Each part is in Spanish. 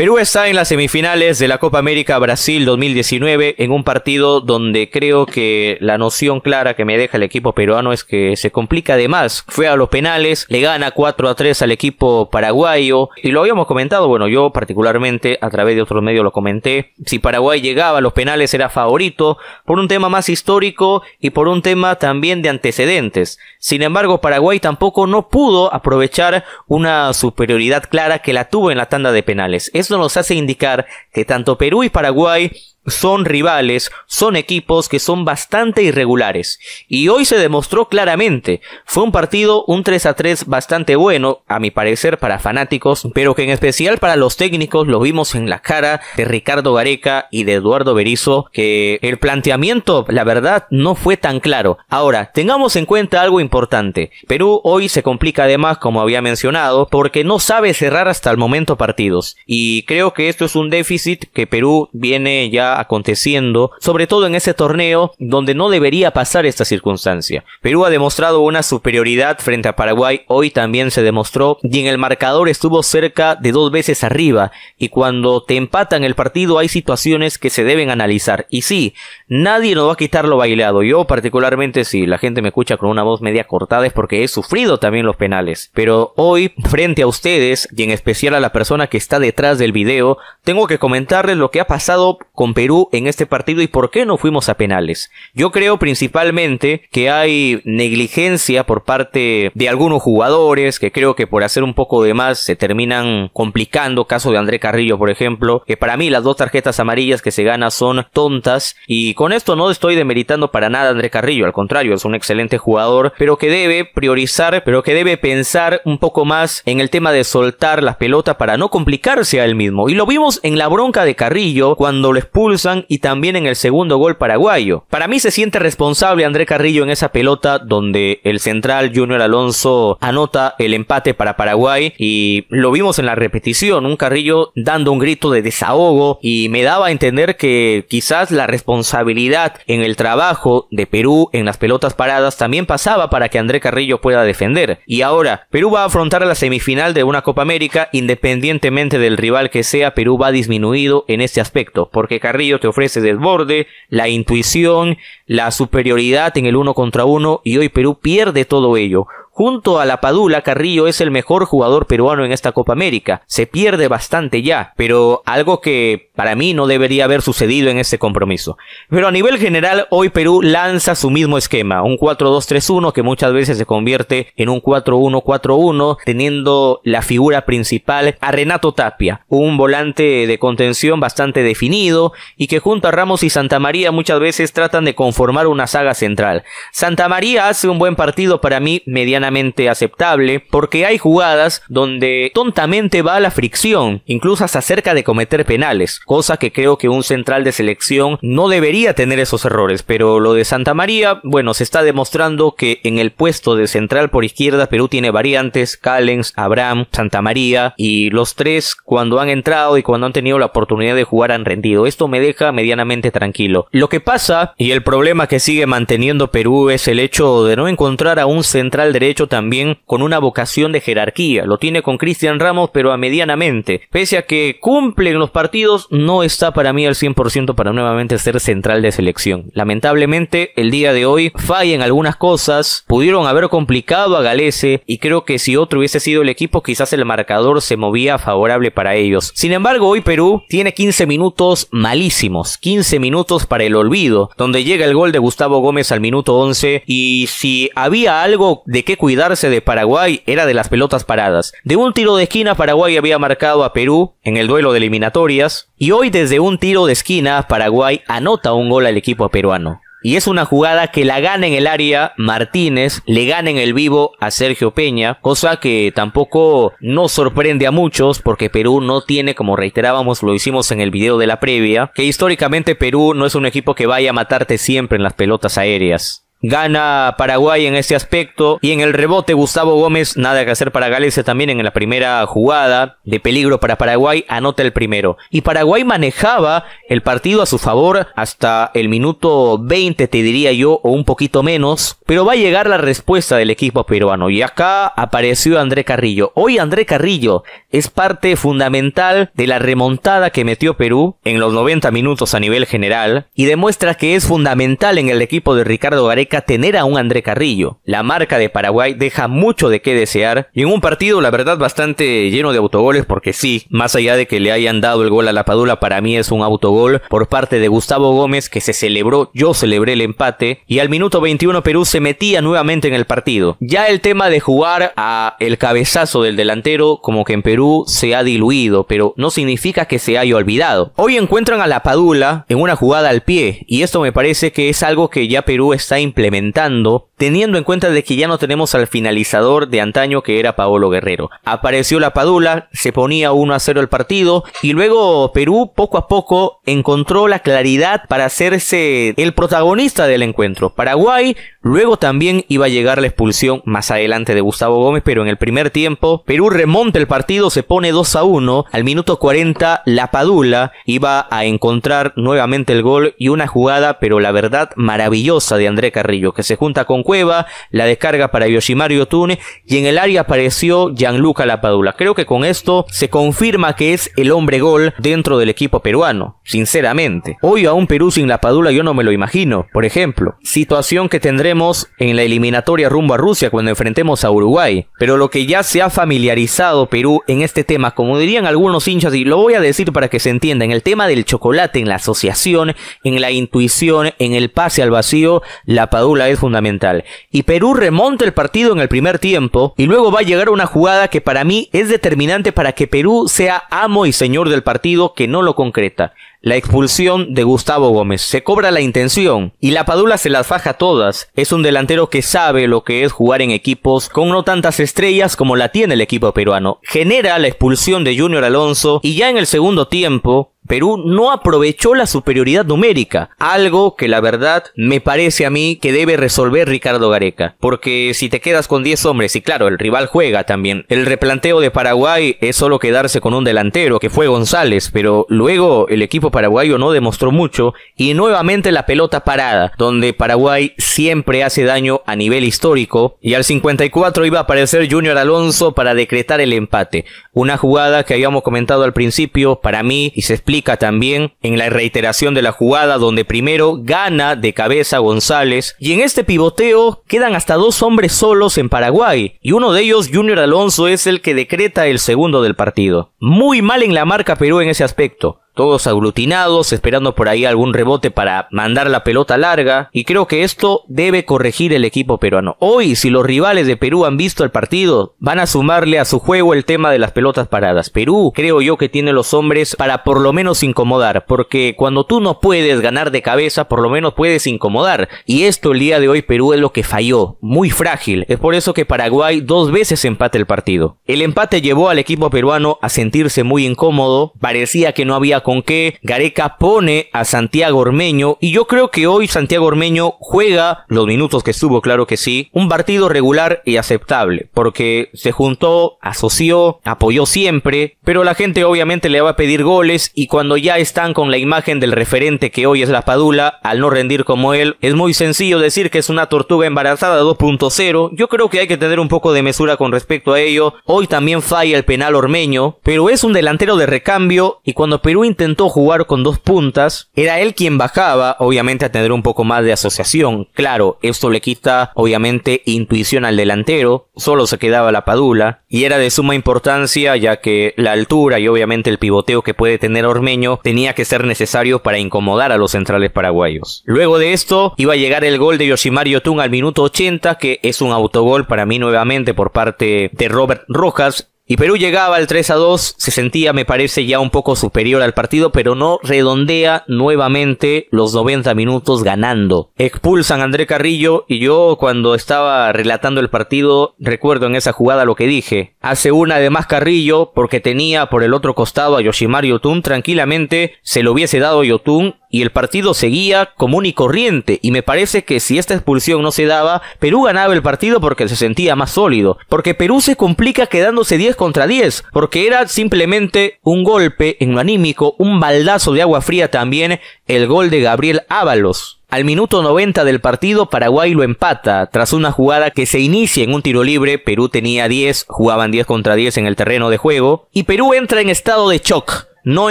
Perú está en las semifinales de la Copa América Brasil 2019 en un partido donde creo que la noción clara que me deja el equipo peruano es que se complica de más. Fue a los penales, le gana 4 a 3 al equipo paraguayo y lo habíamos comentado, bueno, yo particularmente a través de otros medios lo comenté, si Paraguay llegaba a los penales era favorito por un tema más histórico y por un tema también de antecedentes. Sin embargo, Paraguay tampoco no pudo aprovechar una superioridad clara que la tuvo en la tanda de penales nos hace indicar que tanto Perú y Paraguay son rivales, son equipos que son bastante irregulares. Y hoy se demostró claramente, fue un partido, un 3 a 3 bastante bueno, a mi parecer, para fanáticos, pero que en especial para los técnicos lo vimos en la cara de Ricardo Gareca y de Eduardo Berizzo, que el planteamiento, la verdad, no fue tan claro. Ahora, tengamos en cuenta algo importante. Perú hoy se complica además, como había mencionado, porque no sabe cerrar hasta el momento partidos. Y creo que esto es un déficit que Perú viene ya aconteciendo, sobre todo en ese torneo donde no debería pasar esta circunstancia. Perú ha demostrado una superioridad frente a Paraguay, hoy también se demostró, y en el marcador estuvo cerca de dos veces arriba, y cuando te empatan el partido hay situaciones que se deben analizar. Y sí, nadie nos va a quitar lo bailado, yo particularmente si la gente me escucha con una voz media cortada es porque he sufrido también los penales, pero hoy frente a ustedes, y en especial a la persona que está detrás del video, tengo que comentarles lo que ha pasado con Perú en este partido y por qué no fuimos a penales. Yo creo principalmente que hay negligencia por parte de algunos jugadores que creo que por hacer un poco de más se terminan complicando. Caso de André Carrillo, por ejemplo, que para mí las dos tarjetas amarillas que se gana son tontas y con esto no estoy demeritando para nada a André Carrillo, al contrario, es un excelente jugador, pero que debe priorizar, pero que debe pensar un poco más en el tema de soltar las pelotas para no complicarse a él mismo. Y lo vimos en la bronca de Carrillo cuando lo expulsó y también en el segundo gol paraguayo. Para mí se siente responsable André Carrillo en esa pelota donde el central Junior Alonso anota el empate para Paraguay y lo vimos en la repetición, un Carrillo dando un grito de desahogo y me daba a entender que quizás la responsabilidad en el trabajo de Perú en las pelotas paradas también pasaba para que André Carrillo pueda defender. Y ahora, Perú va a afrontar la semifinal de una Copa América independientemente del rival que sea, Perú va disminuido en este aspecto, porque Carrillo te ofrece desborde, la intuición, la superioridad en el uno contra uno y hoy Perú pierde todo ello. Junto a la Padula, Carrillo es el mejor jugador peruano en esta Copa América. Se pierde bastante ya, pero algo que para mí no debería haber sucedido en este compromiso. Pero a nivel general, hoy Perú lanza su mismo esquema, un 4-2-3-1 que muchas veces se convierte en un 4-1-4-1, teniendo la figura principal a Renato Tapia, un volante de contención bastante definido y que junto a Ramos y Santa María muchas veces tratan de conformar una saga central. Santa María hace un buen partido para mí medianamente aceptable, porque hay jugadas donde tontamente va la fricción, incluso hasta cerca de cometer penales, cosa que creo que un central de selección no debería tener esos errores, pero lo de Santa María, bueno, se está demostrando que en el puesto de central por izquierda Perú tiene variantes, Callens, Abraham, Santa María, y los tres cuando han entrado y cuando han tenido la oportunidad de jugar han rendido. Esto me deja medianamente tranquilo. Lo que pasa, y el problema que sigue manteniendo Perú es el hecho de no encontrar a un central derecho hecho también con una vocación de jerarquía. Lo tiene con Cristian Ramos, pero a medianamente. Pese a que cumplen los partidos, no está para mí al 100% para nuevamente ser central de selección. Lamentablemente, el día de hoy fallan algunas cosas, pudieron haber complicado a Galese y creo que si otro hubiese sido el equipo, quizás el marcador se movía favorable para ellos. Sin embargo, hoy Perú tiene 15 minutos malísimos, 15 minutos para el olvido, donde llega el gol de Gustavo Gómez al minuto 11 y si había algo de qué cuidarse de Paraguay era de las pelotas paradas. De un tiro de esquina Paraguay había marcado a Perú en el duelo de eliminatorias y hoy desde un tiro de esquina Paraguay anota un gol al equipo peruano. Y es una jugada que la gana en el área Martínez, le gana en el vivo a Sergio Peña, cosa que tampoco nos sorprende a muchos porque Perú no tiene, como reiterábamos, lo hicimos en el video de la previa, que históricamente Perú no es un equipo que vaya a matarte siempre en las pelotas aéreas. Gana Paraguay en ese aspecto y en el rebote Gustavo Gómez, nada que hacer para Galicia también en la primera jugada de peligro para Paraguay, anota el primero. Y Paraguay manejaba el partido a su favor hasta el minuto 20 te diría yo o un poquito menos, pero va a llegar la respuesta del equipo peruano y acá apareció André Carrillo. Hoy André Carrillo es parte fundamental de la remontada que metió Perú en los 90 minutos a nivel general y demuestra que es fundamental en el equipo de Ricardo Gareca tener a un André Carrillo. La marca de Paraguay deja mucho de qué desear y en un partido la verdad bastante lleno de autogoles porque sí, más allá de que le hayan dado el gol a la Padula, para mí es un autogol por parte de Gustavo Gómez que se celebró, yo celebré el empate y al minuto 21 Perú se metía nuevamente en el partido. Ya el tema de jugar a el cabezazo del delantero como que en Perú se ha diluido, pero no significa que se haya olvidado. Hoy encuentran a la Padula en una jugada al pie y esto me parece que es algo que ya Perú está implementando implementando, teniendo en cuenta de que ya no tenemos al finalizador de antaño que era Paolo Guerrero. Apareció la Padula, se ponía 1 a 0 el partido y luego Perú poco a poco encontró la claridad para hacerse el protagonista del encuentro. Paraguay luego también iba a llegar la expulsión más adelante de Gustavo Gómez, pero en el primer tiempo Perú remonta el partido, se pone 2 a 1, al minuto 40 la Padula iba a encontrar nuevamente el gol y una jugada pero la verdad maravillosa de André Carrera que se junta con Cueva, la descarga para Yoshimaru tune y en el área apareció Gianluca Lapadula. Creo que con esto se confirma que es el hombre gol dentro del equipo peruano, sinceramente. Hoy a un Perú sin Lapadula yo no me lo imagino, por ejemplo. Situación que tendremos en la eliminatoria rumbo a Rusia cuando enfrentemos a Uruguay. Pero lo que ya se ha familiarizado Perú en este tema, como dirían algunos hinchas, y lo voy a decir para que se entienda, en el tema del chocolate, en la asociación, en la intuición, en el pase al vacío, Lapadula Dula es fundamental. Y Perú remonta el partido en el primer tiempo y luego va a llegar una jugada que para mí es determinante para que Perú sea amo y señor del partido que no lo concreta la expulsión de Gustavo Gómez. Se cobra la intención y la Padula se las faja todas. Es un delantero que sabe lo que es jugar en equipos con no tantas estrellas como la tiene el equipo peruano. Genera la expulsión de Junior Alonso y ya en el segundo tiempo Perú no aprovechó la superioridad numérica, algo que la verdad me parece a mí que debe resolver Ricardo Gareca, porque si te quedas con 10 hombres y claro, el rival juega también, el replanteo de Paraguay es solo quedarse con un delantero que fue González, pero luego el equipo paraguayo no demostró mucho y nuevamente la pelota parada, donde Paraguay siempre hace daño a nivel histórico y al 54 iba a aparecer Junior Alonso para decretar el empate. Una jugada que habíamos comentado al principio para mí y se explica también en la reiteración de la jugada donde primero gana de cabeza González y en este pivoteo quedan hasta dos hombres solos en Paraguay y uno de ellos Junior Alonso es el que decreta el segundo del partido. Muy mal en la marca Perú en ese aspecto todos aglutinados, esperando por ahí algún rebote para mandar la pelota larga, y creo que esto debe corregir el equipo peruano. Hoy, si los rivales de Perú han visto el partido, van a sumarle a su juego el tema de las pelotas paradas. Perú, creo yo que tiene los hombres para por lo menos incomodar, porque cuando tú no puedes ganar de cabeza, por lo menos puedes incomodar, y esto el día de hoy Perú es lo que falló, muy frágil. Es por eso que Paraguay dos veces empate el partido. El empate llevó al equipo peruano a sentirse muy incómodo, parecía que no había con que Gareca pone a Santiago Ormeño y yo creo que hoy Santiago Ormeño juega los minutos que estuvo, claro que sí, un partido regular y aceptable, porque se juntó, asoció, apoyó siempre, pero la gente obviamente le va a pedir goles y cuando ya están con la imagen del referente que hoy es la Padula, al no rendir como él, es muy sencillo decir que es una tortuga embarazada 2.0, yo creo que hay que tener un poco de mesura con respecto a ello, hoy también falla el penal ormeño, pero es un delantero de recambio y cuando Perú intentó jugar con dos puntas, era él quien bajaba, obviamente a tener un poco más de asociación. Claro, esto le quita obviamente intuición al delantero, solo se quedaba la padula, y era de suma importancia ya que la altura y obviamente el pivoteo que puede tener Ormeño tenía que ser necesario para incomodar a los centrales paraguayos. Luego de esto iba a llegar el gol de Yoshimar Yotun al minuto 80, que es un autogol para mí nuevamente por parte de Robert Rojas, y Perú llegaba al 3 a 2, se sentía, me parece, ya un poco superior al partido, pero no redondea nuevamente los 90 minutos ganando. Expulsan a André Carrillo y yo cuando estaba relatando el partido recuerdo en esa jugada lo que dije. Hace una de más Carrillo porque tenía por el otro costado a Yoshimar Yotun, tranquilamente se lo hubiese dado Yotun y el partido seguía común y corriente y me parece que si esta expulsión no se daba, Perú ganaba el partido porque se sentía más sólido, porque Perú se complica quedándose 10 contra 10, porque era simplemente un golpe en lo anímico, un baldazo de agua fría también, el gol de Gabriel Ábalos. Al minuto 90 del partido, Paraguay lo empata. Tras una jugada que se inicia en un tiro libre, Perú tenía 10, jugaban 10 contra 10 en el terreno de juego, y Perú entra en estado de shock no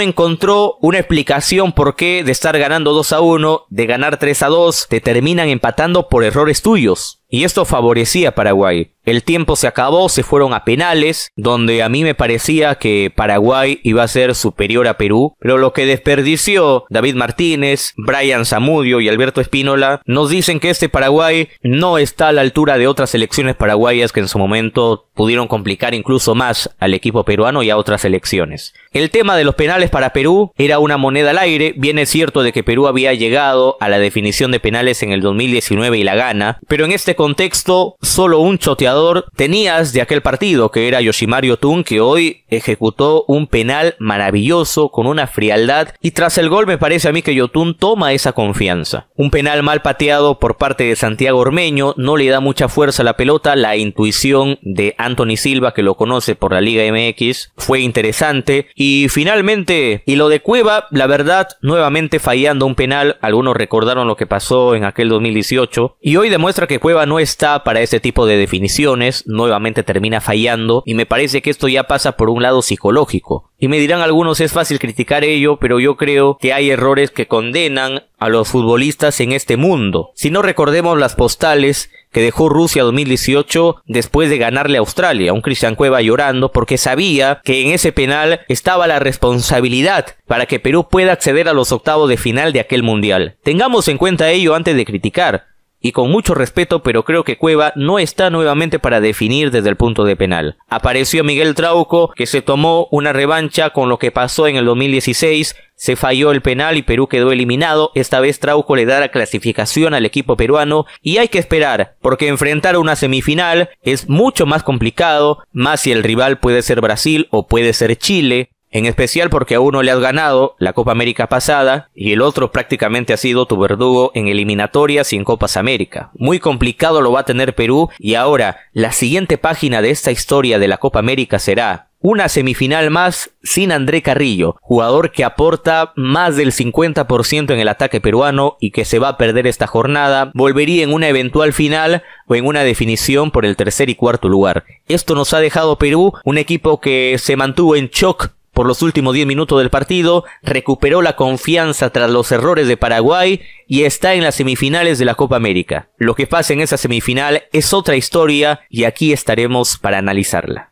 encontró una explicación por qué de estar ganando 2 a 1, de ganar 3 a 2, te terminan empatando por errores tuyos y esto favorecía a Paraguay. El tiempo se acabó, se fueron a penales, donde a mí me parecía que Paraguay iba a ser superior a Perú, pero lo que desperdició David Martínez, Brian Zamudio y Alberto Espínola nos dicen que este Paraguay no está a la altura de otras selecciones paraguayas que en su momento pudieron complicar incluso más al equipo peruano y a otras selecciones. El tema de los penales para Perú era una moneda al aire, bien es cierto de que Perú había llegado a la definición de penales en el 2019 y la gana, pero en este contexto, solo un choteador tenías de aquel partido, que era Yoshimaru Tun, que hoy ejecutó un penal maravilloso, con una frialdad, y tras el gol me parece a mí que Yotun toma esa confianza. Un penal mal pateado por parte de Santiago Ormeño, no le da mucha fuerza a la pelota, la intuición de Anthony Silva, que lo conoce por la Liga MX, fue interesante, y finalmente, y lo de Cueva, la verdad, nuevamente fallando un penal, algunos recordaron lo que pasó en aquel 2018, y hoy demuestra que Cueva no está para este tipo de definiciones, nuevamente termina fallando y me parece que esto ya pasa por un lado psicológico. Y me dirán algunos es fácil criticar ello, pero yo creo que hay errores que condenan a los futbolistas en este mundo. Si no recordemos las postales que dejó Rusia 2018 después de ganarle a Australia, un Cristian Cueva llorando porque sabía que en ese penal estaba la responsabilidad para que Perú pueda acceder a los octavos de final de aquel mundial. Tengamos en cuenta ello antes de criticar y con mucho respeto, pero creo que Cueva no está nuevamente para definir desde el punto de penal. Apareció Miguel Trauco, que se tomó una revancha con lo que pasó en el 2016, se falló el penal y Perú quedó eliminado. Esta vez Trauco le dará clasificación al equipo peruano y hay que esperar, porque enfrentar una semifinal es mucho más complicado, más si el rival puede ser Brasil o puede ser Chile. En especial porque a uno le has ganado la Copa América pasada y el otro prácticamente ha sido tu verdugo en eliminatorias y en Copas América. Muy complicado lo va a tener Perú y ahora la siguiente página de esta historia de la Copa América será una semifinal más sin André Carrillo, jugador que aporta más del 50% en el ataque peruano y que se va a perder esta jornada, volvería en una eventual final o en una definición por el tercer y cuarto lugar. Esto nos ha dejado Perú, un equipo que se mantuvo en shock por los últimos 10 minutos del partido, recuperó la confianza tras los errores de Paraguay y está en las semifinales de la Copa América. Lo que pasa en esa semifinal es otra historia y aquí estaremos para analizarla.